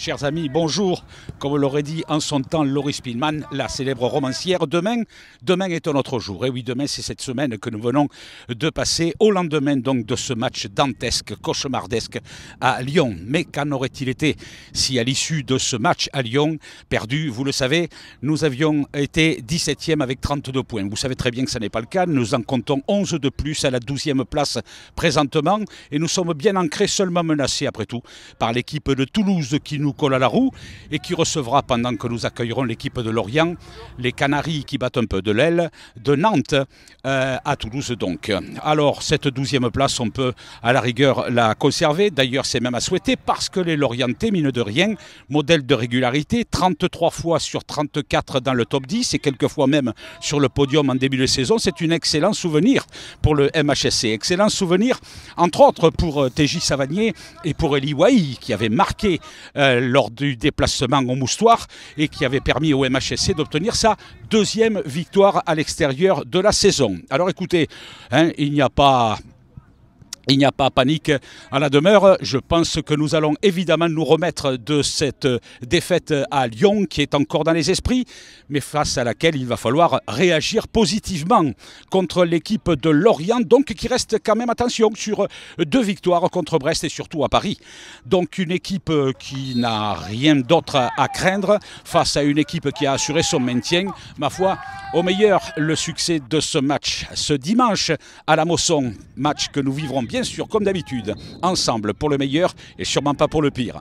Chers amis, bonjour. Comme l'aurait dit en son temps Laurie Spinman, la célèbre romancière, demain, demain est un autre jour. Et eh oui, demain, c'est cette semaine que nous venons de passer au lendemain donc de ce match dantesque, cauchemardesque à Lyon. Mais qu'en aurait-il été si à l'issue de ce match à Lyon, perdu, vous le savez, nous avions été 17e avec 32 points. Vous savez très bien que ce n'est pas le cas. Nous en comptons 11 de plus à la 12e place présentement. Et nous sommes bien ancrés, seulement menacés après tout, par l'équipe de Toulouse qui nous nous à la roue et qui recevra, pendant que nous accueillerons l'équipe de Lorient, les Canaries qui battent un peu de l'aile, de Nantes euh, à Toulouse donc. Alors, cette douzième place, on peut à la rigueur la conserver. D'ailleurs, c'est même à souhaiter parce que les Lorientais, mine de rien, modèle de régularité, 33 fois sur 34 dans le top 10 et quelquefois même sur le podium en début de saison, c'est une excellent souvenir pour le MHSC. Excellent souvenir, entre autres pour euh, TJ Savanier et pour Eli Wahi, qui avait marqué euh, lors du déplacement au Moustoir et qui avait permis au MHSC d'obtenir sa deuxième victoire à l'extérieur de la saison. Alors écoutez, hein, il n'y a pas il n'y a pas panique à la demeure. Je pense que nous allons évidemment nous remettre de cette défaite à Lyon qui est encore dans les esprits, mais face à laquelle il va falloir réagir positivement contre l'équipe de Lorient, donc qui reste quand même attention sur deux victoires contre Brest et surtout à Paris. Donc une équipe qui n'a rien d'autre à craindre face à une équipe qui a assuré son maintien. Ma foi, au meilleur le succès de ce match ce dimanche à la Mosson, match que nous vivrons bien sûr, comme d'habitude, ensemble pour le meilleur et sûrement pas pour le pire.